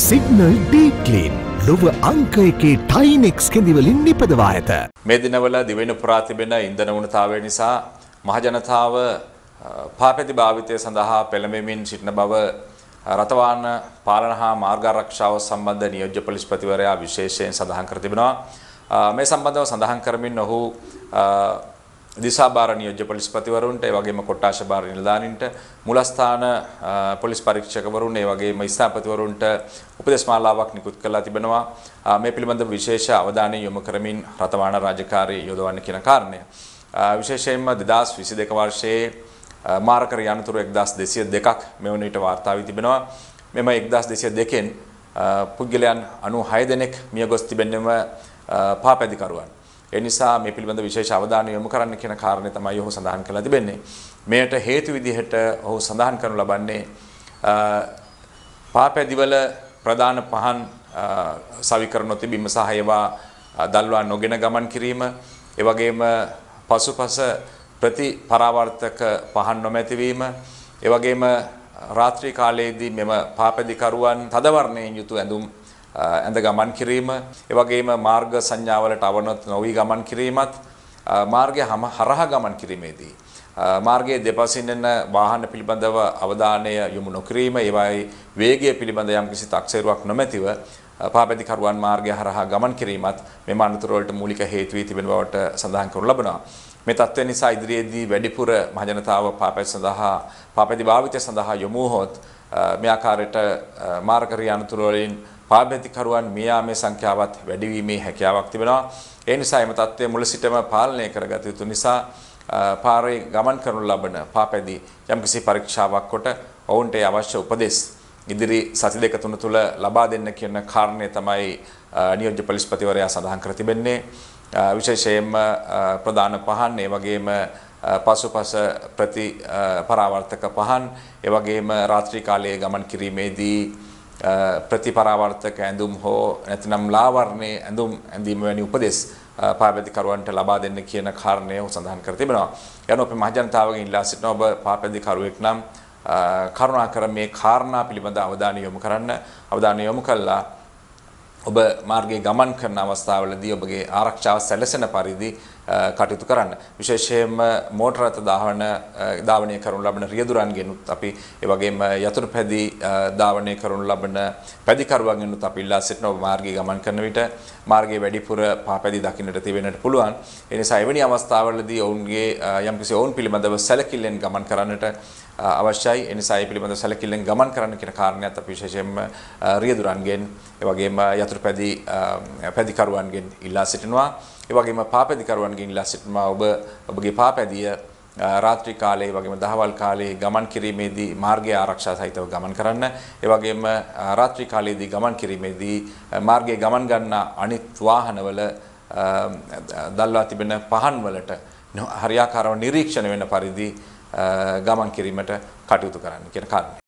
Signal ඩීප්ලීන් ලොව අංක එකේ ටයිනෙක්ස් කෙදිවලින් නිපදවා ඇත. මේ දිනවල දිවෙන පුරා තිබෙන ඉන්ධන වුණතාවය නිසා මහජනතාව පාපැති භාවිතය සඳහා පෙළඹෙමින් සිටින බව රථවාහන පාලන හා මාර්ගාරක්ෂාව සම්බන්ධ නියෝජ්‍ය පොලිස්පතිවරයා විශේෂයෙන් සඳහන් කර තිබෙනවා. මේ සම්බන්ධව සඳහන් කරමින් ඔහු දිසාභාර නියෝජ්‍ය පොලිස්පතිවරුන්ට ඒ වගේම කොට්ටාශ භාර නිලධාරීන්ට මුලස්ථාන පොලිස් පරීක්ෂකවරුන් ඒ වගේම ස්ථාපතිවරුන්ට උපදේශමාලාවක් නිකුත් කරලා තිබෙනවා මේ පිළිබඳ විශේෂ අවධානය යොමු කරමින් රතවාන රාජකාරී යොදවන්න කියන කාරණය විශේෂයෙන්ම 2022 වර්ෂයේ මාරකර යනතුරු 1202ක් මෙවන විට වාර්තා වී තිබෙනවා මෙම 1202 න් පුද්ගලයන් 96 දෙනෙක් මියගොස් තිබෙන්නම පාපැදිකරුවන් ඒ නිසා මේ පිළිබඳ විශේෂ අවධානය යොමු කරන්න කියන කාරණේ තමයි ඔහු සඳහන් කරලා තිබෙන්නේ. මෙයට හේතු විදිහට ඔහු සඳහන් කරනු ලබන්නේ පාපැදිවල ප්‍රධාන පහන් සවිකරනො තිබීම සහ ඒවා දල්වා නොගෙන ගමන් කිරීම, ඒ වගේම පසුපස ප්‍රතිපරාවර්තක පහන් නොමැතිවීම, ඒ වගේම රාත්‍රී කාලයේදී මෙම පාපැදිකරුවන් තදවර්ණයෙන් යුතු ඇඳුම් ඇඳ ගමන් කිරීම, ඒ මාර්ග සංඥාවලට අවනොත් නොවි ගමන් කිරීමත් මාර්ගය හරහා ගමන් කිරීමේදී මාර්ගයේ දෙපසින් එන වාහන පිළිබඳව අවධානය යොමු නොකිරීම ඒවායි වේගය පිළිබඳ යම්කිසි තක්සේරුවක් නොමැතිව පාපැදිකරුවන් මාර්ගය හරහා ගමන් කිරීමත් මෙම අනතුරු වලට මූලික හේතු වී තිබෙන බවට සඳහන් කරු ලබනවා. මේ තත්ත්වය නිසා ඉදිරියේදී වැඩිපුර මහජනතාව පාපැදි සඳහා පාපැදි භාවිතය සඳහා යොමු හොත් මේ ආකාරයට මාර්ග ක්‍රියා අනතුරු වලින් පාර්ලිමේන්තිකරුවන් මිය යාමේ සංඛ්‍යාවත් වැඩිවීමේ හැකියාවක් තිබෙනවා. ඒ නිසා එම තත්ත්වය මුල සිටම පාලනය කරගත යුතු නිසා පාරේ ගමන් කරනු ලබන පාපැදි යම්කිසි පරීක්ෂාවක් කොට ඔවුන්ට අවශ්‍ය උපදෙස් ඉදිරි සති දෙක තුන තුළ ලබා දෙන්න කියන කාරණය තමයි නියෝජ්‍ය පොලිස්පතිවරයා සඳහන් කර තිබෙන්නේ. විශේෂයෙන්ම ප්‍රධාන පහන් ඒ වගේම පසුපස ප්‍රති පරාවර්තක පහන් ඒ වගේම රාත්‍රී කාලයේ ගමන් කිරීමේදී ප්‍රතිපරාවර්තක ඇඳුම් හෝ නැතිනම් ලාවර්ණේ ඇඳුම් ඇඳීම වැනි උපදෙස් පාපැදිකරුවන්ට ලබා දෙන්න කියන කාරණය සඳහන් කර තිබෙනවා. යන අපේ මහජනතාවගෙන් ඉල්ලා සිටින ඔබ පාපැදිකරුවෙක් නම් කරුණාකර මේ කාරණා පිළිබඳ අවධානය යොමු කරන්න අවධානය යොමු කළා ඔබ මාර්ගයේ ගමන් කරන අවස්ථාවලදී ඔබගේ ආරක්ෂාව සැලසෙන පරිදි කටයුතු කරන්න. විශේෂයෙන්ම මෝටර රථ දාහන ධාවනය කරනු ලබන රියදුරන්ගෙනුත් අපි ඒ වගේම යතුරු පැදි ධාවනය කරනු ලබන පැදිකරුවන්ගෙනුත් අපි ඉල්ලා සිටින ඔබ මාර්ගයේ ගමන් කරන විට මාර්ගයේ වැඩිපුර පාපැදි දකින්නට තිබෙන්නට පුළුවන්. ඒ නිසා එවැනි අවස්ථාවලදී ඔවුන්ගේ යම්කිසි ඔවුන් පිළිබඳව සැලකිල්ලෙන් ගමන් කරන්නට අවශ්‍යයි. ඒ නිසා ඒ පිළිබඳව සැලකිල්ලෙන් ගමන් කරන්න කියන කාරණයක් අපි විශේෂයෙන්ම රියදුරන්ගෙන් ඒ වගේම අතුරු පැදි පැදිකරුවන්ගෙන් ඉල්ලා සිටිනවා. ඒ වගේම පාපැදිකරුවන්ගෙන් ඉල්ලා සිටිනවා ඔබ ඔබගේ පාපැදිය රාත්‍රී කාලයේ වගේම දහවල් කාලයේ ගමන් කිරීමේදී මාර්ගය ආරක්ෂා සහිතව ගමන් කරන්න. ඒ වගේම රාත්‍රී කාලයේදී ගමන් කිරීමේදී මාර්ගයේ ගමන් ගන්න අනිත් වාහනවල දල්වා තිබෙන පහන් වලට හරියාකාරව නිරීක්ෂණය වෙන පරිදි ගමන් කිරීමට කටයුතු කරන්න කියන කාරණේ.